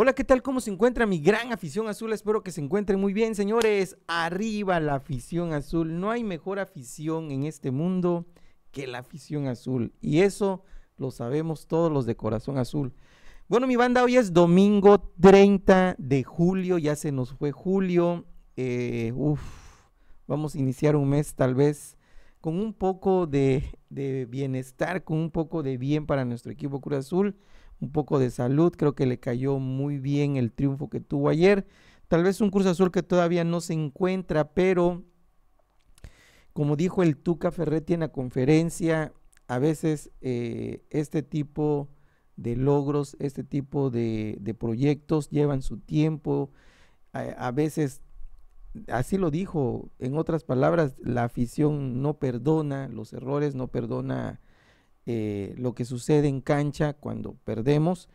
Hola, ¿qué tal? ¿Cómo se encuentra mi gran afición azul? Espero que se encuentren muy bien, señores. Arriba la afición azul. No hay mejor afición en este mundo que la afición azul. Y eso lo sabemos todos los de corazón azul. Bueno, mi banda, hoy es domingo 30 de julio. Ya se nos fue julio. Eh, vamos a iniciar un mes tal vez con un poco de, bienestar, con un poco de bien para nuestro equipo Cura Azul un poco de salud. Creo que le cayó muy bien el triunfo que tuvo ayer. Tal vez un Cruz Azul que todavía no se encuentra, pero como dijo el Tuca Ferretti en la conferencia, a veces eh, este tipo de logros, este tipo de, proyectos llevan su tiempo. a veces, así lo dijo, en otras palabras, la afición no perdona los errores, no perdona eh, lo que sucede en cancha cuando perdemos,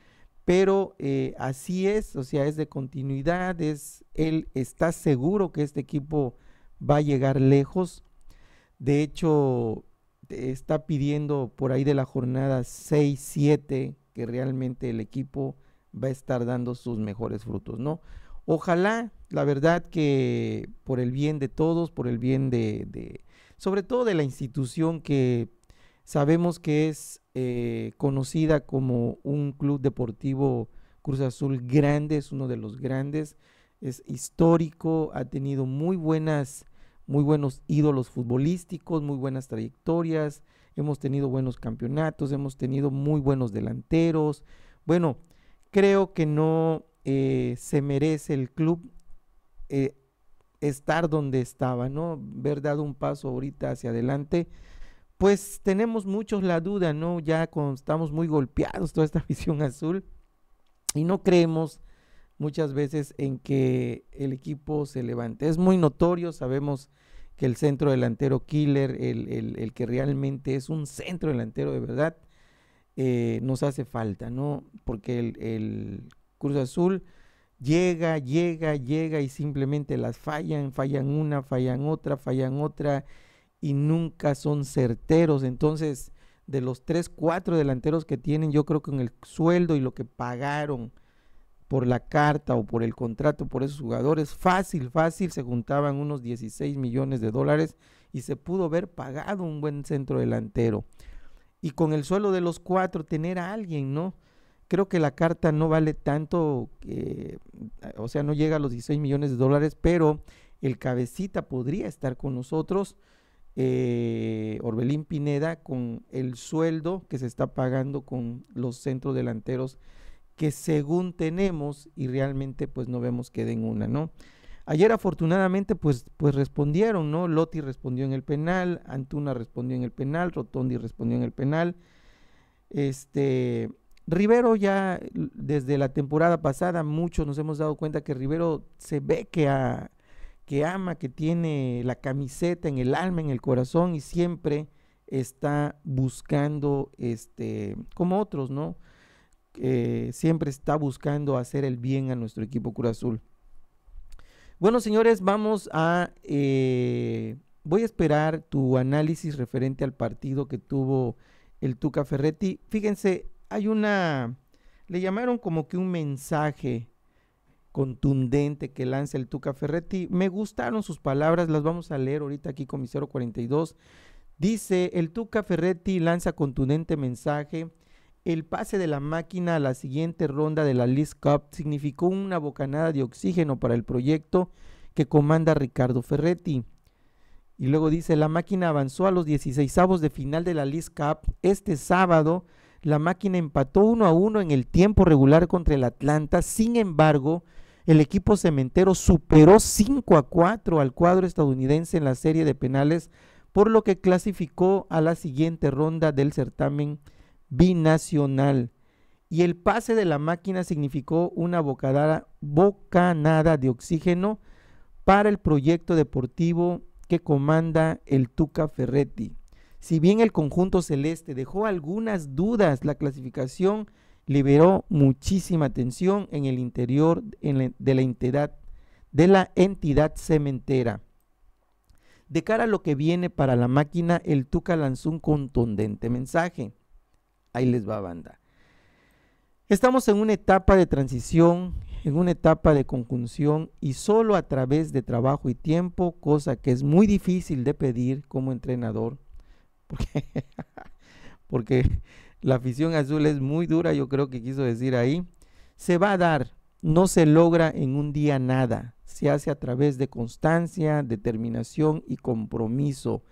pero eh, así es, o sea, es de continuidad, es, él está seguro que este equipo va a llegar lejos. De hecho, está pidiendo por ahí de la jornada 6-7 que realmente el equipo va a estar dando sus mejores frutos, ¿no? Ojalá, la verdad que por el bien de todos, por el bien de, de sobre todo de la institución que Sabemos que es eh, conocida como un club deportivo Cruz Azul grande, es uno de los grandes, es histórico, ha tenido muy buenas, muy buenos ídolos futbolísticos, muy buenas trayectorias, hemos tenido buenos campeonatos, hemos tenido muy buenos delanteros. Bueno, creo que no eh, se merece el club eh, estar donde estaba, ¿no? Ver dado un paso ahorita hacia adelante pues tenemos muchos la duda, ¿no? Ya estamos muy golpeados toda esta visión azul y no creemos muchas veces en que el equipo se levante. Es muy notorio, sabemos que el centro delantero killer, el, que realmente es un centro delantero de verdad, eh, nos hace falta, ¿no? Porque el, el Cruz Azul llega, llega, llega y simplemente las fallan, fallan una, fallan otra, fallan otra y nunca son certeros. Entonces, de los tres, cuatro delanteros que tienen, yo creo que en el sueldo y lo que pagaron por la carta o por el contrato por esos jugadores, fácil, fácil, se juntaban unos 16 millones de dólares y se pudo haber pagado un buen centro delantero. Y con el sueldo de los cuatro, tener a alguien, ¿no? Creo que la carta no vale tanto, eh, o sea, no llega a los 16 millones de dólares, pero el cabecita podría estar con nosotros eh, Orbelín Pineda con el sueldo que se está pagando con los centros delanteros que según tenemos y realmente pues no vemos que den una, ¿no? Ayer afortunadamente pues, pues respondieron, ¿no? Lotti respondió en el penal, Antuna respondió en el penal, Rotondi respondió en el penal. Este, Rivero ya desde la temporada pasada muchos nos hemos dado cuenta que Rivero se ve que ha, que ama, que tiene la camiseta en el alma, en el corazón y siempre está buscando, este, como otros, ¿no? siempre está buscando hacer el bien a nuestro equipo curazul Azul. Bueno, señores, vamos a... Eh, voy a esperar tu análisis referente al partido que tuvo el Tuca Ferretti. Fíjense, hay una... Le llamaron como que un mensaje contundente que lanza el Tuca Ferretti. Me gustaron sus palabras, las vamos a leer ahorita aquí con 42 Dice, el Tuca Ferretti lanza contundente mensaje. El pase de la máquina a la siguiente ronda de la list Cup significó una bocanada de oxígeno para el proyecto que comanda Ricardo Ferretti. Y luego dice, la máquina avanzó a los 16 de final de la list Cup. Este sábado, la máquina empató uno a uno en el tiempo regular contra el Atlanta. Sin embargo, el equipo cementero superó 5 a 4 al cuadro estadounidense en la serie de penales, por lo que clasificó a la siguiente ronda del certamen binacional. Y el pase de la máquina significó una bocanada de oxígeno para el proyecto deportivo que comanda el Tuca Ferretti. Si bien el conjunto celeste dejó algunas dudas, la clasificación liberó muchísima atención en el interior de, la entidad, de la entidad cementera. De cara a lo que viene para la máquina, el Tuca lanzó un contundente mensaje. Ahí les va banda. Estamos en una etapa de transición, en una etapa de conjunción y solo a través de trabajo y tiempo, cosa que es muy difícil de pedir como entrenador, porque La afición azul es muy dura, yo creo que quiso decir ahí. Se va a dar, no se logra en un día nada, se hace a través de constancia, determinación y compromiso.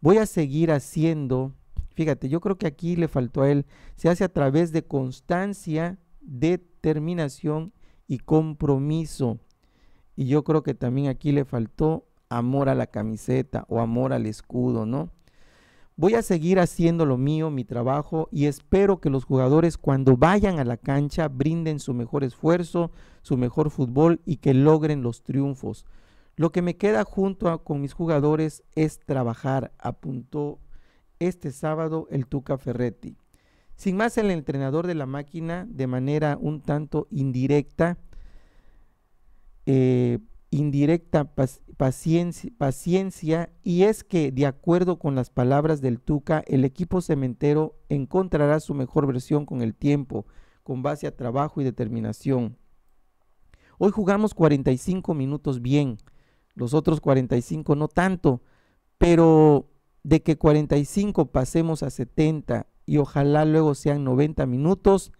Voy a seguir haciendo, fíjate, yo creo que aquí le faltó a él, se hace a través de constancia, determinación y compromiso. Y yo creo que también aquí le faltó amor a la camiseta o amor al escudo, ¿no? Voy a seguir haciendo lo mío, mi trabajo, y espero que los jugadores cuando vayan a la cancha brinden su mejor esfuerzo, su mejor fútbol y que logren los triunfos. Lo que me queda junto con mis jugadores es trabajar, apuntó este sábado el Tuca Ferretti. Sin más, el entrenador de la máquina, de manera un tanto indirecta, eh, indirecta paciencia, y es que, de acuerdo con las palabras del Tuca, el equipo cementero encontrará su mejor versión con el tiempo, con base a trabajo y determinación. Hoy jugamos 45 minutos bien, los otros 45 no tanto, pero de que 45 pasemos a 70 y ojalá luego sean 90 minutos,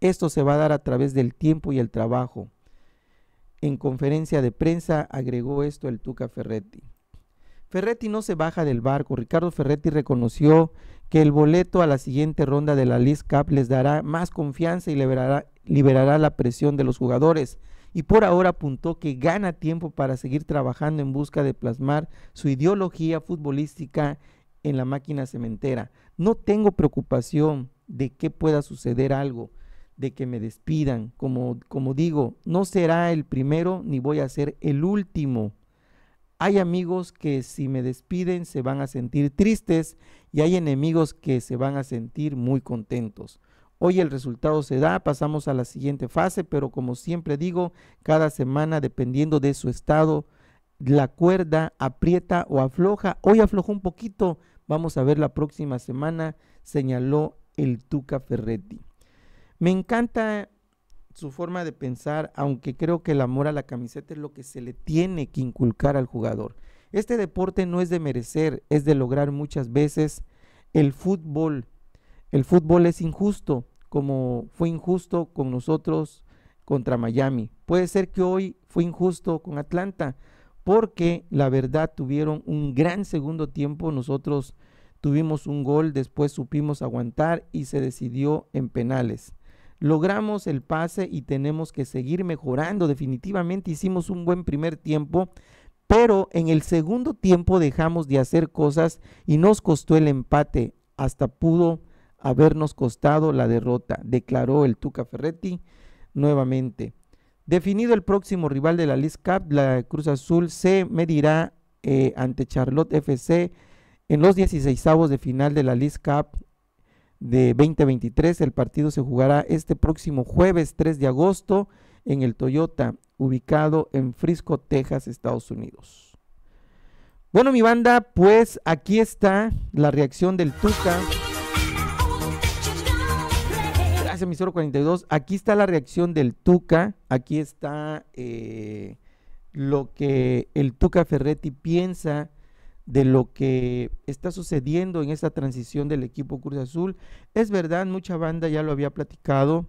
esto se va a dar a través del tiempo y el trabajo. En conferencia de prensa agregó esto el Tuca Ferretti. Ferretti no se baja del barco. Ricardo Ferretti reconoció que el boleto a la siguiente ronda de la League Cup les dará más confianza y liberará la presión de los jugadores. Y por ahora apuntó que gana tiempo para seguir trabajando en busca de plasmar su ideología futbolística en la máquina cementera. No tengo preocupación de que pueda suceder algo de que me despidan. Como, como digo, no será el primero ni voy a ser el último. Hay amigos que si me despiden se van a sentir tristes y hay enemigos que se van a sentir muy contentos. Hoy el resultado se da, pasamos a la siguiente fase, pero como siempre digo, cada semana dependiendo de su estado, la cuerda aprieta o afloja. Hoy aflojó un poquito, vamos a ver la próxima semana, señaló el Tuca Ferretti. Me encanta su forma de pensar, aunque creo que el amor a la camiseta es lo que se le tiene que inculcar al jugador. Este deporte no es de merecer, es de lograr muchas veces el fútbol. El fútbol es injusto, como fue injusto con nosotros contra Miami. Puede ser que hoy fue injusto con Atlanta, porque la verdad tuvieron un gran segundo tiempo. Nosotros tuvimos un gol, después supimos aguantar y se decidió en penales logramos el pase y tenemos que seguir mejorando. Definitivamente hicimos un buen primer tiempo, pero en el segundo tiempo dejamos de hacer cosas y nos costó el empate. Hasta pudo habernos costado la derrota, declaró el Tuca Ferretti nuevamente. Definido el próximo rival de la Liz Cup, la Cruz Azul se medirá eh, ante Charlotte FC en los 16 de final de la Liz Cup de 2023. El partido se jugará este próximo jueves 3 de agosto en el Toyota, ubicado en Frisco, Texas, Estados Unidos. Bueno, mi banda, pues aquí está la reacción del Tuca. Gracias, mi 042. Aquí está la reacción del Tuca. Aquí está eh, lo que el Tuca Ferretti piensa de lo que está sucediendo en esta transición del equipo Cruz Azul. Es verdad, mucha banda ya lo había platicado,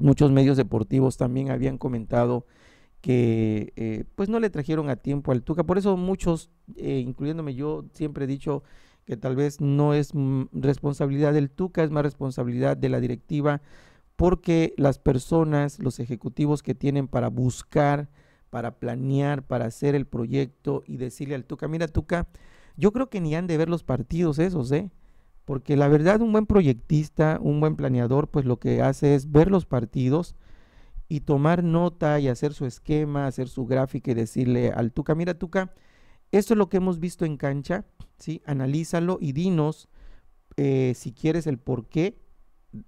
muchos medios deportivos también habían comentado que eh, pues no le trajeron a tiempo al Tuca. Por eso muchos, eh, incluyéndome yo, siempre he dicho que tal vez no es mm, responsabilidad del Tuca, es más responsabilidad de la directiva, porque las personas, los ejecutivos que tienen para buscar para planear, para hacer el proyecto y decirle al Tuca, mira Tuca, yo creo que ni han de ver los partidos esos, ¿eh? Porque la verdad un buen proyectista, un buen planeador, pues lo que hace es ver los partidos y tomar nota y hacer su esquema, hacer su gráfica y decirle al Tuca, mira Tuca, esto es lo que hemos visto en cancha, ¿sí? Analízalo y dinos eh, si quieres el por qué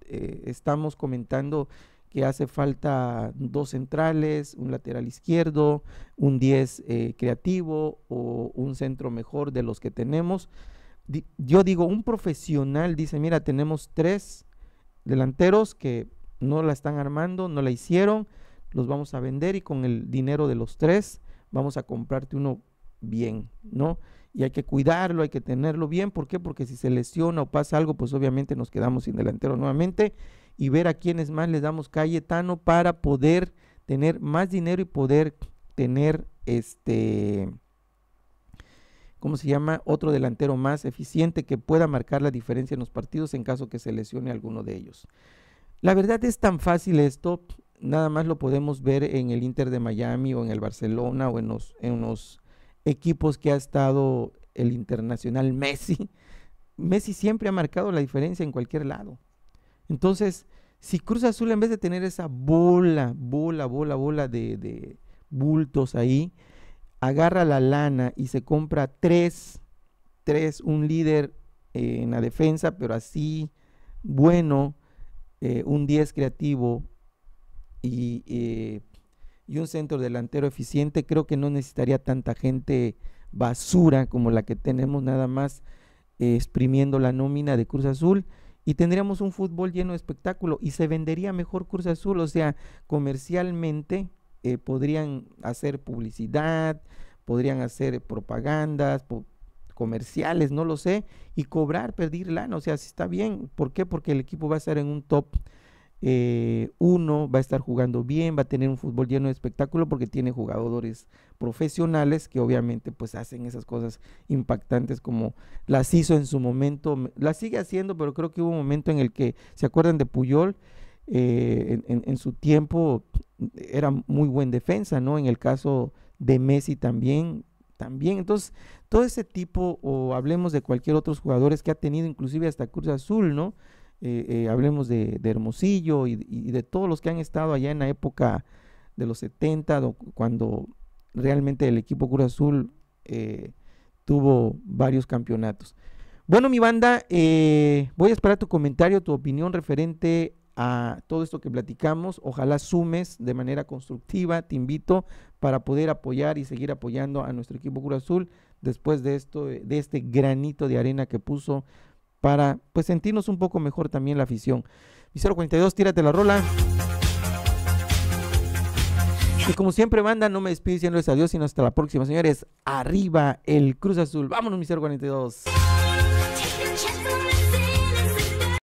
eh, estamos comentando que hace falta dos centrales, un lateral izquierdo, un 10 eh, creativo o un centro mejor de los que tenemos. yo digo, un profesional dice, mira, tenemos tres delanteros que no la están armando, no la hicieron, los vamos a vender y con el dinero de los tres vamos a comprarte uno bien, ¿no? Y hay que cuidarlo, hay que tenerlo bien, ¿por qué? Porque si se lesiona o pasa algo, pues obviamente nos quedamos sin delantero nuevamente y ver a quienes más les damos Cayetano para poder tener más dinero y poder tener este, ¿cómo se llama? Otro delantero más eficiente que pueda marcar la diferencia en los partidos en caso que se lesione alguno de ellos. La verdad es tan fácil esto, nada más lo podemos ver en el Inter de Miami o en el Barcelona o en los, en los equipos que ha estado el internacional Messi. Messi siempre ha marcado la diferencia en cualquier lado. Entonces, si Cruz Azul, en vez de tener esa bola, bola, bola, bola de, bultos ahí, agarra la lana y se compra tres, tres, un líder en la defensa, pero así bueno, eh, un 10 creativo eh, y, un centro delantero eficiente, creo que no necesitaría tanta gente basura como la que tenemos nada más eh, exprimiendo la nómina de Cruz Azul y tendríamos un fútbol lleno de espectáculo y se vendería mejor Cruz Azul, o sea, comercialmente eh, podrían hacer publicidad, podrían hacer propagandas, comerciales, no lo sé, y cobrar, pedir lana, o sea, si está bien, ¿por qué? Porque el equipo va a estar en un top eh, uno va a estar jugando bien, va a tener un fútbol lleno de espectáculo porque tiene jugadores profesionales que obviamente pues hacen esas cosas impactantes como las hizo en su momento, las sigue haciendo, pero creo que hubo un momento en el que, ¿se acuerdan de Puyol? Eh, en, su tiempo era muy buen defensa, ¿no? En el caso de Messi también, también. Entonces, todo ese tipo, o hablemos de cualquier otro jugador que ha tenido inclusive hasta Cruz Azul, ¿no? Eh, eh, hablemos de, Hermosillo y, de todos los que han estado allá en la época de los 70, cuando realmente el equipo Cura Azul eh, tuvo varios campeonatos. Bueno, mi banda, voy a esperar tu comentario, tu opinión referente a todo esto que platicamos. Ojalá sumes de manera constructiva, te invito para poder apoyar y seguir apoyando a nuestro equipo cura Azul después de esto de este granito de arena que puso para pues sentirnos un poco mejor también la afición. Mi 042, tírate la rola. Y como siempre, manda no me despido diciéndoles adiós, sino hasta la próxima, señores. Arriba el Cruz Azul. Vámonos, mi 042.